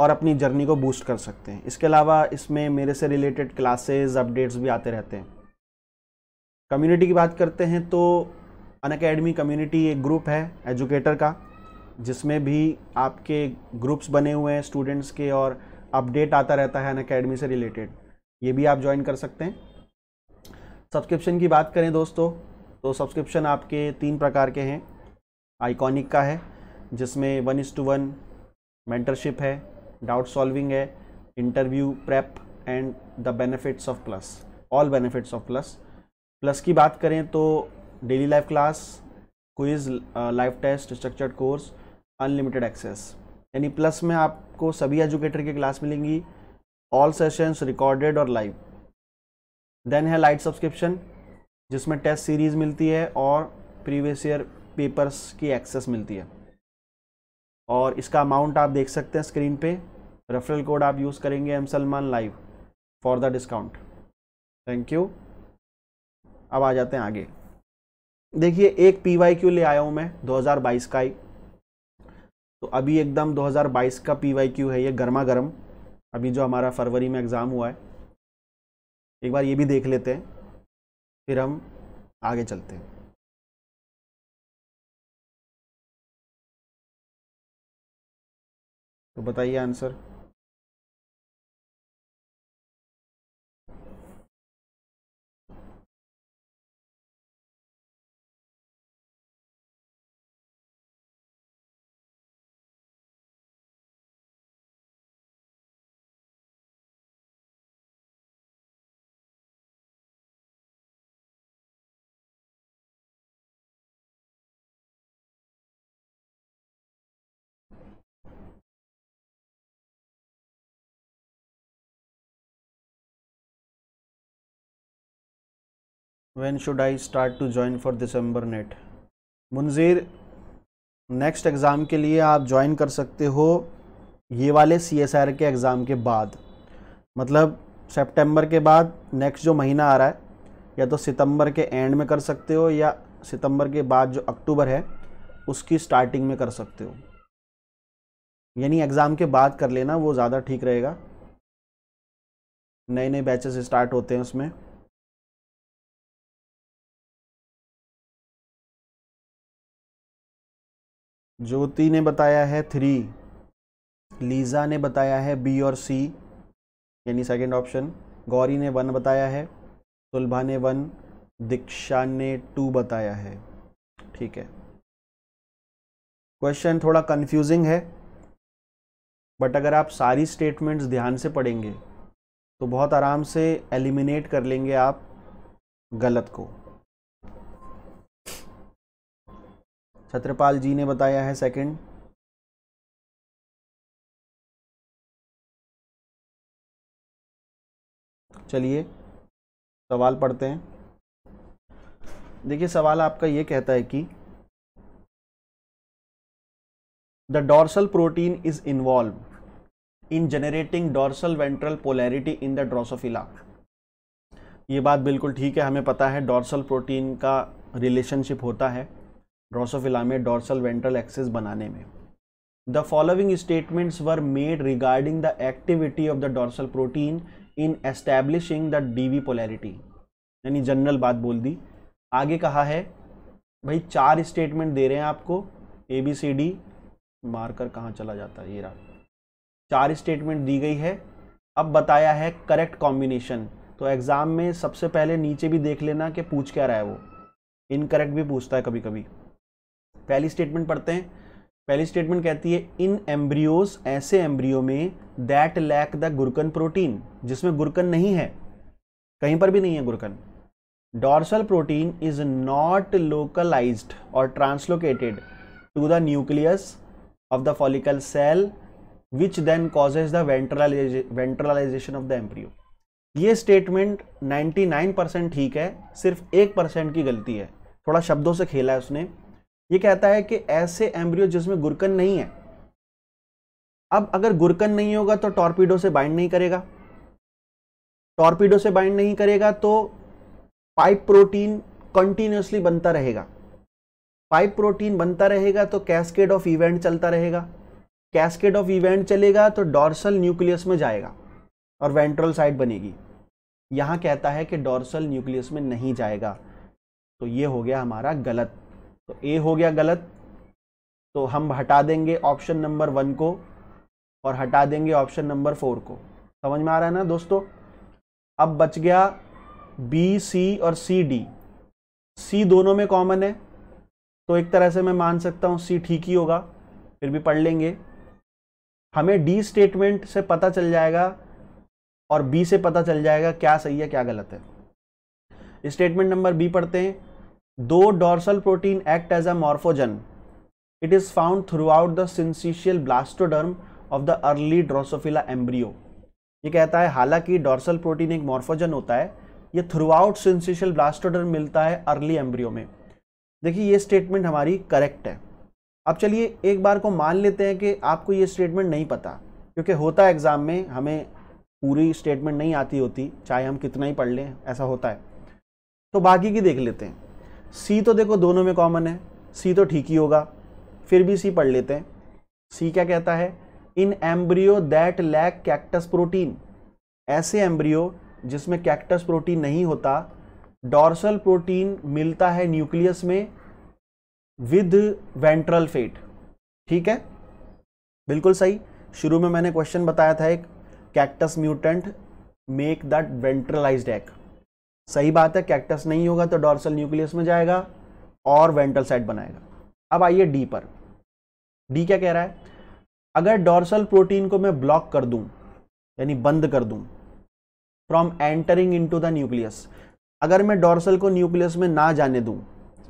और अपनी जर्नी को बूस्ट कर सकते हैं इसके अलावा इसमें मेरे से रिलेटेड क्लासेज अपडेट्स भी आते रहते हैं कम्युनिटी की बात करते हैं तो अन अकेडमी कम्यूनिटी एक ग्रुप है एजुकेटर का जिसमें भी आपके ग्रुप्स बने हुए हैं स्टूडेंट्स के और अपडेट आता रहता है अनकेडमी से रिलेटेड ये भी आप ज्वाइन कर सकते हैं सब्सक्रिप्शन की बात करें दोस्तों तो सब्सक्रिप्शन आपके तीन प्रकार के हैं आइकॉनिक का है जिसमें one is to one mentorship है डाउट सॉल्विंग है interview prep and the benefits of Plus all benefits of Plus Plus की बात करें तो daily live class quiz live test structured course unlimited access यानी प्लस में आपको सभी एजुकेटर की क्लास मिलेंगी ऑल सेशंस रिकॉर्डेड और लाइव देन है लाइट सब्सक्रिप्शन जिसमें टेस्ट सीरीज़ मिलती है और प्रीवियस ईयर पेपर्स की एक्सेस मिलती है और इसका अमाउंट आप देख सकते हैं स्क्रीन पे रेफरल कोड आप यूज़ करेंगे M Salman live for the discount thank you अब आ जाते हैं आगे देखिए एक पी वाई क्यू ले आया हूँ मैं 2022 का ही तो अभी एकदम 2022 का पी वाई क्यू है ये गर्मा गर्म अभी जो हमारा फरवरी में एग्ज़ाम हुआ है एक बार ये भी देख लेते हैं फिर हम आगे चलते हैं तो बताइए answer when should i start to join for december net Munzir next exam के लिए आप ज्वाइन कर सकते हो ये वाले सी एस आर के एग्ज़ाम के बाद मतलब सेप्टेम्बर के बाद नेक्स्ट जो महीना आ रहा है या तो सितंबर के एंड में कर सकते हो या सितंबर के बाद जो अक्टूबर है उसकी स्टार्टिंग में कर सकते हो यानी एग्ज़ाम के बाद कर लेना वो ज़्यादा ठीक रहेगा नए नए बैचेस स्टार्ट होते हैं उसमें ज्योति ने बताया है थ्री लीजा ने बताया है बी और सी यानी सेकंड ऑप्शन गौरी ने वन बताया है सुलभा ने वन दीक्षा ने टू बताया है ठीक है क्वेश्चन थोड़ा कंफ्यूजिंग है बट अगर आप सारी स्टेटमेंट्स ध्यान से पढ़ेंगे तो बहुत आराम से एलिमिनेट कर लेंगे आप गलत को छत्रपाल जी ने बताया है सेकंड चलिए सवाल पढ़ते हैं देखिए सवाल आपका यह कहता है कि the dorsal protein is involved in generating dorsal ventral polarity in the Drosophila ये बात बिल्कुल ठीक है हमें पता है डॉर्सल प्रोटीन का रिलेशनशिप होता है ड्रोसोफिला में डोर्सल वेंट्रल एक्सेस बनाने में the following statements were made regarding the activity of the dorsal protein in establishing the DV polarity यानी जनरल बात बोल दी आगे कहा है भाई चार स्टेटमेंट दे रहे हैं आपको A B C D marker कहाँ चला जाता है ये रहा चार स्टेटमेंट दी गई है अब बताया है करेक्ट कॉम्बिनेशन तो एग्ज़ाम में सबसे पहले नीचे भी देख लेना कि पूछ क्या रहा है वो इनकरेक्ट भी पूछता है कभी कभी पहली स्टेटमेंट पढ़ते हैं पहली स्टेटमेंट कहती है इन एम्ब्रियोज ऐसे एम्ब्रियो में that lack the gurken protein जिसमें गुरकन नहीं है कहीं पर भी नहीं है gurken dorsal protein is not localize और translocated to the nucleus of the follicle cell which then causes the ventralization of the embryo ये स्टेटमेंट 99 परसेंट ठीक है सिर्फ एक परसेंट की गलती है थोड़ा शब्दों से खेला है उसने ये कहता है कि ऐसे एम्ब्रियो जिसमें गुरकन नहीं है अब अगर गुरकन नहीं होगा तो टॉर्पीडो से बाइंड नहीं करेगा टॉर्पीडो से बाइंड नहीं करेगा तो पाइप प्रोटीन कंटिन्यूसली बनता रहेगा पाइप प्रोटीन बनता रहेगा तो कैस्केड ऑफ इवेंट चलता रहेगा कैस्केड ऑफ इवेंट चलेगा तो डॉर्सल न्यूक्लियस में जाएगा और वेंट्रल साइड बनेगी यहां कहता है कि डॉर्सल न्यूक्लियस में नहीं जाएगा तो ये हो गया हमारा गलत तो ए हो गया गलत तो हम हटा देंगे ऑप्शन नंबर वन को और हटा देंगे ऑप्शन नंबर फोर को समझ में आ रहा है ना दोस्तों अब बच गया बी सी और सी डी सी दोनों में कॉमन है तो एक तरह से मैं मान सकता हूँ सी ठीक ही होगा फिर भी पढ़ लेंगे हमें डी स्टेटमेंट से पता चल जाएगा और बी से पता चल जाएगा क्या सही है क्या गलत है स्टेटमेंट नंबर बी पढ़ते हैं dorsal protein act as a morphogen it is found throughout the syncytial blastoderm of the early Drosophila embryo ये कहता है हालांकि डॉर्सल प्रोटीन एक मॉर्फोजन होता है ये थ्रू आउट सिंसिशियल ब्लास्टोडर्म मिलता है अर्ली एम्ब्रियो में देखिए ये स्टेटमेंट हमारी करेक्ट है अब चलिए एक बार को मान लेते हैं कि आपको ये स्टेटमेंट नहीं पता क्योंकि होता है एग्ज़ाम में हमें पूरी स्टेटमेंट नहीं आती होती चाहे हम कितना ही पढ़ लें ऐसा होता है तो बाकी की देख लेते हैं सी तो देखो दोनों में कॉमन है सी तो ठीक ही होगा फिर भी सी पढ़ लेते हैं सी क्या कहता है in embryo that lack cactus protein ऐसे एम्ब्रियो जिसमें कैक्टस प्रोटीन नहीं होता डॉर्सल प्रोटीन मिलता है न्यूक्लियस में विद वेंट्रल फेट ठीक है बिल्कुल सही शुरू में मैंने क्वेश्चन बताया था एक cactus mutant make that ventralized egg सही बात है कैक्टस नहीं होगा तो डॉर्सल न्यूक्लियस में जाएगा और वेंटल साइड बनाएगा अब आइए डी पर डी क्या कह रहा है अगर डॉर्सल प्रोटीन को मैं ब्लॉक कर दूं यानी बंद कर दूं from entering into the nucleus अगर मैं डॉर्सल को न्यूक्लियस में ना जाने दूं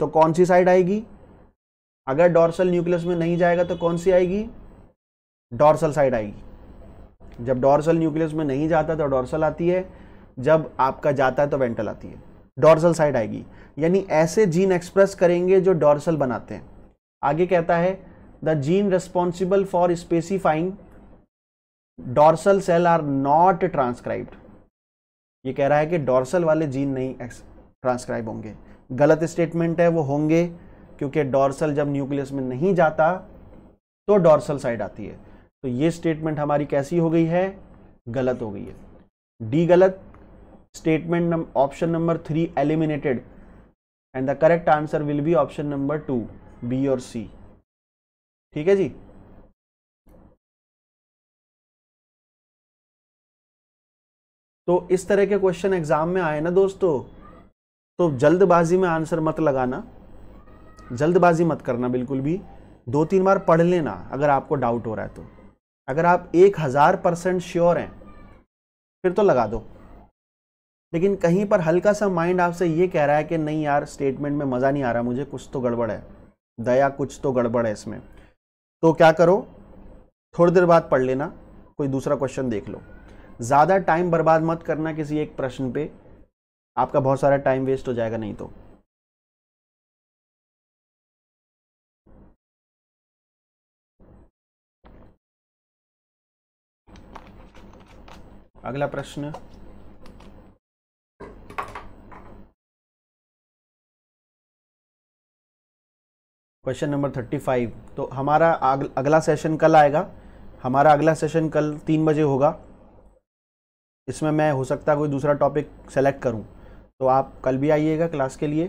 तो कौन सी साइड आएगी अगर डॉर्सल न्यूक्लियस में नहीं जाएगा तो कौन सी आएगी डॉर्सल साइड आएगी जब डॉर्सल न्यूक्लियस में नहीं जाता तो डॉर्सल आती है जब आपका जाता है तो वेंटल आती है डॉर्सल साइड आएगी यानी ऐसे जीन एक्सप्रेस करेंगे जो डॉर्सल बनाते हैं आगे कहता है the gene responsible for specifying dorsal cell are not transcribed ये कह रहा है कि डॉर्सल वाले जीन नहीं ट्रांसक्राइब होंगे गलत स्टेटमेंट है वो होंगे क्योंकि डॉर्सल जब न्यूक्लियस में नहीं जाता तो डॉर्सल साइड आती है तो ये स्टेटमेंट हमारी कैसी हो गई है गलत हो गई है डी गलत statement option number 3 eliminated and the correct answer will be option number 2 b or c ठीक है जी तो इस तरह के क्वेश्चन एग्जाम में आए ना दोस्तों तो जल्दबाजी में आंसर मत लगाना जल्दबाजी मत करना बिल्कुल भी दो तीन बार पढ़ लेना अगर आपको डाउट हो रहा है तो अगर आप एक हज़ार परसेंट श्योर हैं फिर तो लगा दो लेकिन कहीं पर हल्का सा माइंड आपसे ये कह रहा है कि नहीं यार स्टेटमेंट में मज़ा नहीं आ रहा मुझे कुछ तो गड़बड़ है दया कुछ तो गड़बड़ है इसमें तो क्या करो थोड़ी देर बाद पढ़ लेना कोई दूसरा क्वेश्चन देख लो ज़्यादा टाइम बर्बाद मत करना किसी एक प्रश्न पे आपका बहुत सारा टाइम वेस्ट हो जाएगा नहीं तो अगला प्रश्न क्वेश्चन नंबर थर्टी फाइव तो हमारा अग, अगला सेशन कल आएगा हमारा अगला सेशन कल तीन बजे होगा इसमें मैं हो सकता है कोई दूसरा टॉपिक सेलेक्ट करूं तो आप कल भी आइएगा क्लास के लिए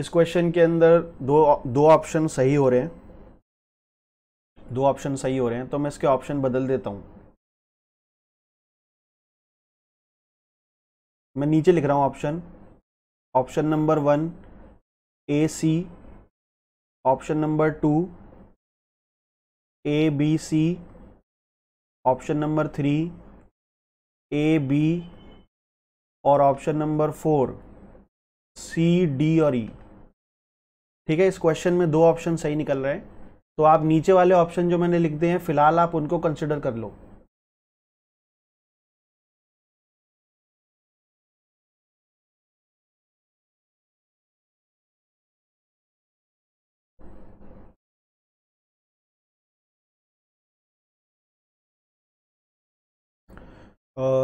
इस क्वेश्चन के अंदर दो दो ऑप्शन सही हो रहे हैं दो ऑप्शन सही हो रहे हैं तो मैं इसके ऑप्शन बदल देता हूँ मैं नीचे लिख रहा हूँ option option number one A C option number two A B C option number three A B और option number four C D और ई e. ठीक है इस क्वेश्चन में दो ऑप्शन सही निकल रहे हैं तो आप नीचे वाले ऑप्शन जो मैंने लिख दिए हैं फिलहाल आप उनको कंसिडर कर लो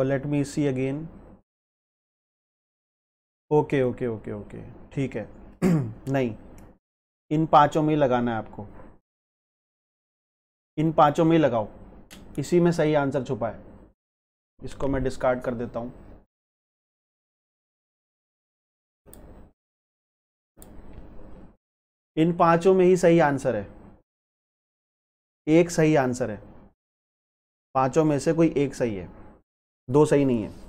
let me see again okay okay okay okay ठीक है [CLEARS THROAT] नहीं इन पांचों में ही लगाना है आपको इन पांचों में ही लगाओ इसी में सही आंसर छुपा है इसको मैं डिस्कार्ड कर देता हूं इन पांचों में ही सही आंसर है एक सही आंसर है पांचों में से कोई एक सही है दो सही नहीं है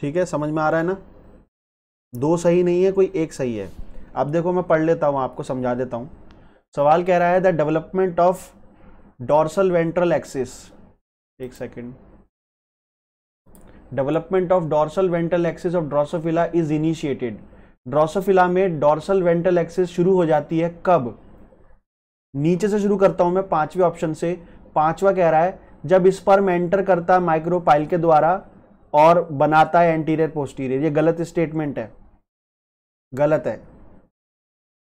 ठीक है समझ में आ रहा है ना दो सही नहीं है कोई एक सही है अब देखो मैं पढ़ लेता हूँ आपको समझा देता हूँ सवाल कह रहा है the development of dorsal ventral axis एक second development of dorsal ventral axis of Drosophila is initiated Drosophila में डॉर्सल वेंट्रल एक्सिस शुरू हो जाती है कब नीचे से शुरू करता हूं मैं पांचवें ऑप्शन से पांचवा कह रहा है जब इस पर मेंटर करता माइक्रोपाइल के द्वारा और बनाता है एंटीरियर पोस्टीरियर ये गलत स्टेटमेंट है गलत है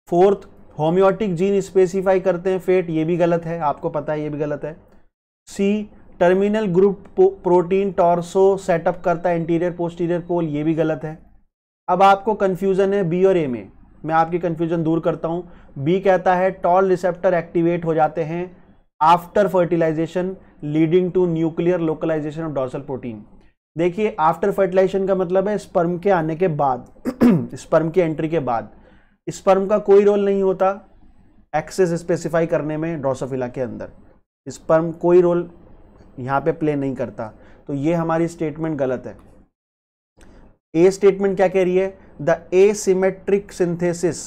फोर्थ होम्योटिक जीन स्पेसिफाई करते हैं फेट ये भी गलत है आपको पता है ये भी गलत है C terminal group protein torso setup करता है इंटीरियर पोस्टीरियर पोल ये भी गलत है अब आपको कन्फ्यूज़न है बी और ए में मैं आपकी कन्फ्यूज़न दूर करता हूँ बी कहता है टॉल रिसेप्टर एक्टिवेट हो जाते हैं after fertilization leading to nuclear localization of dorsal protein देखिए आफ्टर फर्टिलाइजेशन का मतलब है स्पर्म के आने के बाद स्पर्म [CLEARS THROAT] की एंट्री के बाद स्पर्म का कोई रोल नहीं होता एक्सेस स्पेसिफाई करने में ड्रोसोफिला के अंदर स्पर्म कोई रोल यहाँ पे प्ले नहीं करता तो ये हमारी स्टेटमेंट गलत है ए स्टेटमेंट क्या कह रही है the asymmetric synthesis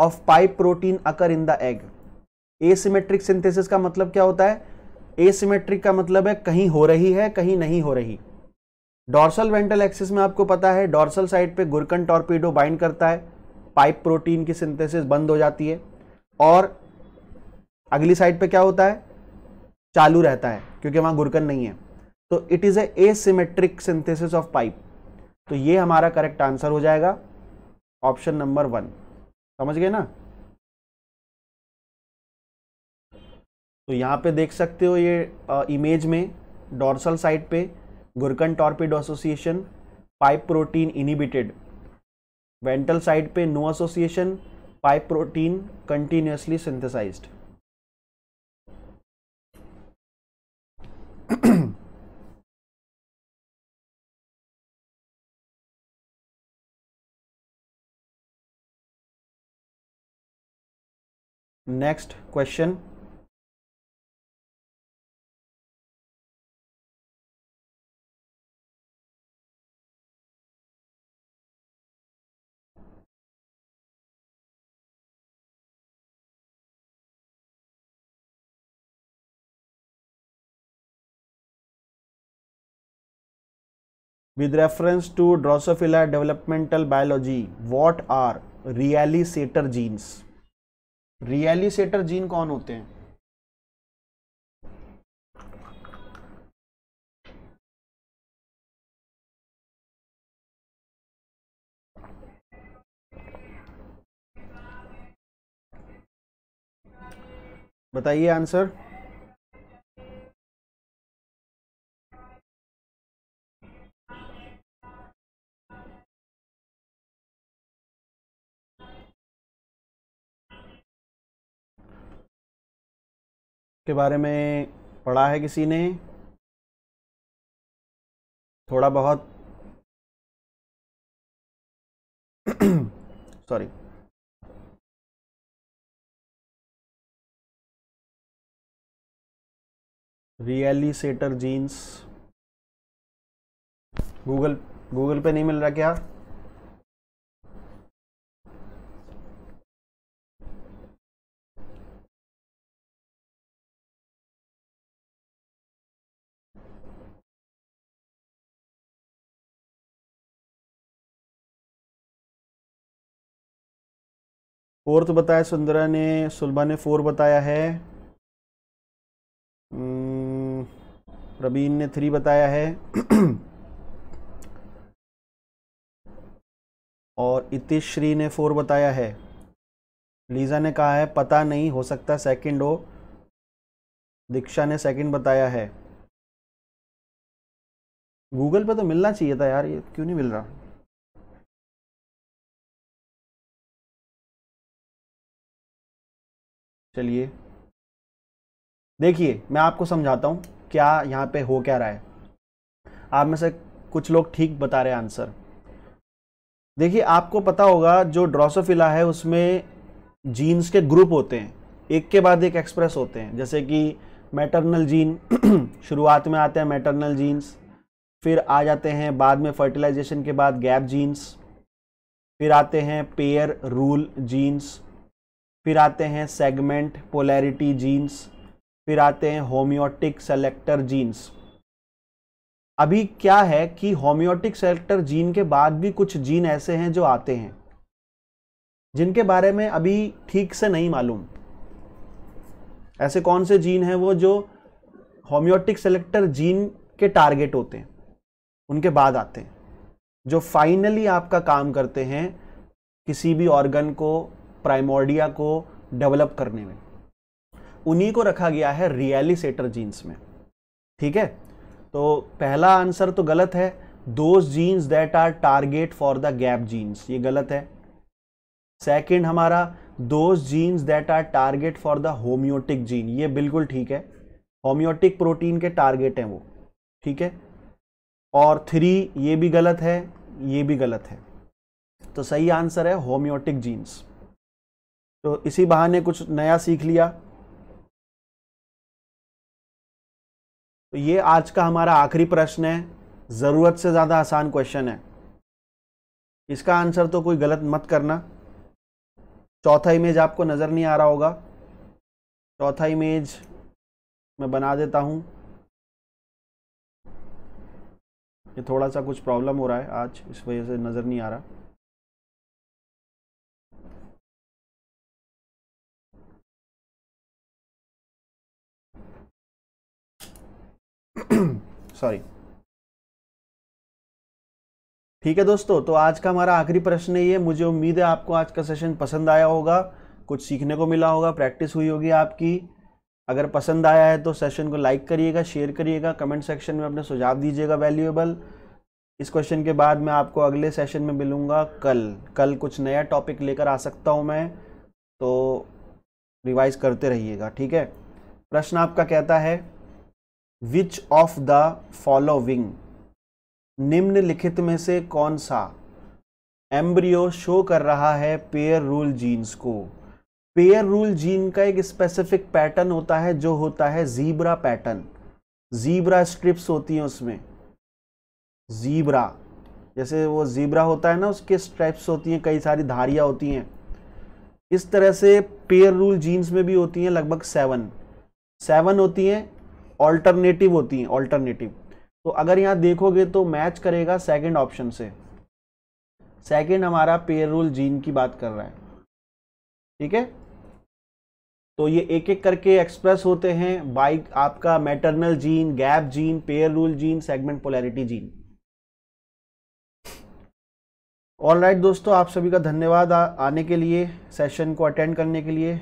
of pipe protein occur in the egg asymmetric synthesis का मतलब क्या होता है ए सीमेट्रिक का मतलब है कहीं हो रही है कहीं नहीं हो रही डॉर्सल वेंटल एक्सिस में आपको पता है डॉर्सल साइड पे गुरकन टॉर्पीडो बाइंड करता है पाइप प्रोटीन की सिंथेसिस बंद हो जाती है और अगली साइड पे क्या होता है चालू रहता है क्योंकि वहां गुरकन नहीं है तो it is asymmetric synthesis of pipe तो ये हमारा करेक्ट आंसर हो जाएगा ऑप्शन नंबर वन समझ गए ना तो यहां पे देख सकते हो ये आ, इमेज में डॉर्सल साइड पे gurken torpedo association pipe protein inhibited ventral side पे no association pipe protein continuously synthesize next question with reference to Drosophila developmental biology, what are realisator genes? Realisator gene कौन होते हैं बताइए आंसर के बारे में पढ़ा है किसी ने थोड़ा बहुत sorry realisator genes Google Google पे नहीं मिल रहा क्या फोर्थ तो बताया सुंदरा ने सुलभा ने फोर बताया है प्रवीण ने थ्री बताया है [CLEARS THROAT] और इतिश्री ने फोर बताया है लीजा ने कहा है पता नहीं हो सकता सेकंड हो दीक्षा ने सेकंड बताया है गूगल पे तो मिलना चाहिए था यार ये क्यों नहीं मिल रहा चलिए देखिए मैं आपको समझाता हूँ क्या यहाँ पे हो क्या रहा है आप में से कुछ लोग ठीक बता रहे हैं आंसर देखिए आपको पता होगा जो ड्रोसोफिला है उसमें जीन्स के ग्रुप होते हैं एक के बाद एक एक्सप्रेस होते हैं जैसे कि मैटरनल जीन [CLEARS THROAT] शुरुआत में आते हैं मैटरनल जीन्स फिर आ जाते हैं बाद में फर्टिलाइजेशन के बाद गैप जीन्स फिर आते हैं पेयर रूल जीन्स फिर आते हैं सेगमेंट पोलैरिटी जीन्स फिर आते हैं होम्योटिक सेलेक्टर जीन्स अभी क्या है कि होम्योटिक सेलेक्टर जीन के बाद भी कुछ जीन ऐसे हैं जो आते हैं जिनके बारे में अभी ठीक से नहीं मालूम ऐसे कौन से जीन हैं वो जो होम्योटिक सेलेक्टर जीन के टारगेट होते हैं उनके बाद आते हैं जो फाइनली आपका काम करते हैं किसी भी ऑर्गन को प्राइमोर्डिया को डेवलप करने में उन्हीं को रखा गया है रियलिसेटर जीन्स में ठीक है तो पहला आंसर तो गलत है those genes that are target for the gap genes ये गलत है सेकंड हमारा those genes that are target for the homeotic gene ये बिल्कुल ठीक है होम्योटिक प्रोटीन के टारगेट हैं वो ठीक है और थ्री ये भी गलत है ये भी गलत है तो सही आंसर है होम्योटिक जीन्स तो इसी बहाने कुछ नया सीख लिया तो ये आज का हमारा आखिरी प्रश्न है ज़रूरत से ज़्यादा आसान क्वेश्चन है इसका आंसर तो कोई गलत मत करना चौथा इमेज आपको नज़र नहीं आ रहा होगा चौथा इमेज मैं बना देता हूं ये थोड़ा सा कुछ प्रॉब्लम हो रहा है आज इस वजह से नज़र नहीं आ रहा सॉरी [CLEARS THROAT] ठीक है दोस्तों तो आज का हमारा आखिरी प्रश्न है ये मुझे उम्मीद है आपको आज का सेशन पसंद आया होगा कुछ सीखने को मिला होगा प्रैक्टिस हुई होगी आपकी अगर पसंद आया है तो सेशन को लाइक करिएगा शेयर करिएगा कमेंट सेक्शन में अपने सुझाव दीजिएगा वैल्यूएबल इस क्वेश्चन के बाद मैं आपको अगले सेशन में मिलूँगा कल कल कुछ नया टॉपिक लेकर आ सकता हूँ मैं तो रिवाइज करते रहिएगा ठीक है प्रश्न आपका कहता है विच ऑफ द फॉलोविंग निम्नलिखित में से कौन सा एम्ब्रियो शो कर रहा है पेयर रूल जीन्स को पेयर रूल जीन का एक स्पेसिफिक पैटर्न होता है जो होता है जीब्रा पैटर्न जीब्रा स्ट्रिप्स होती हैं उसमें जीब्रा जैसे वो जीब्रा होता है ना उसके स्ट्रिप्स होती हैं कई सारी धारियां होती हैं इस तरह से पेयर रूल जीन्स में भी होती हैं लगभग सेवन सेवन होती हैं ऑल्टरनेटिव होती हैं ऑल्टरनेटिव तो अगर यहाँ देखोगे तो मैच करेगा सेकंड ऑप्शन से सेकंड हमारा रूल जीन की बात कर रहा है ठीक है तो ये एक एक करके एक्सप्रेस होते हैं बाइक आपका maternal gene gap gene pair rule gene segment polarity gene all right right, दोस्तों आप सभी का धन्यवाद आ, आने के लिए सेशन को अटेंड करने के लिए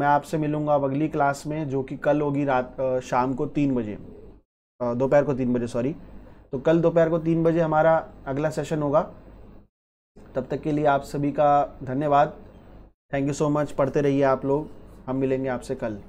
मैं आपसे मिलूंगा अब अगली क्लास में जो कि कल होगी रात शाम को तीन बजे दोपहर को तीन बजे सॉरी तो कल दोपहर को तीन बजे हमारा अगला सेशन होगा तब तक के लिए आप सभी का धन्यवाद थैंक यू सो मच पढ़ते रहिए आप लोग हम मिलेंगे आपसे कल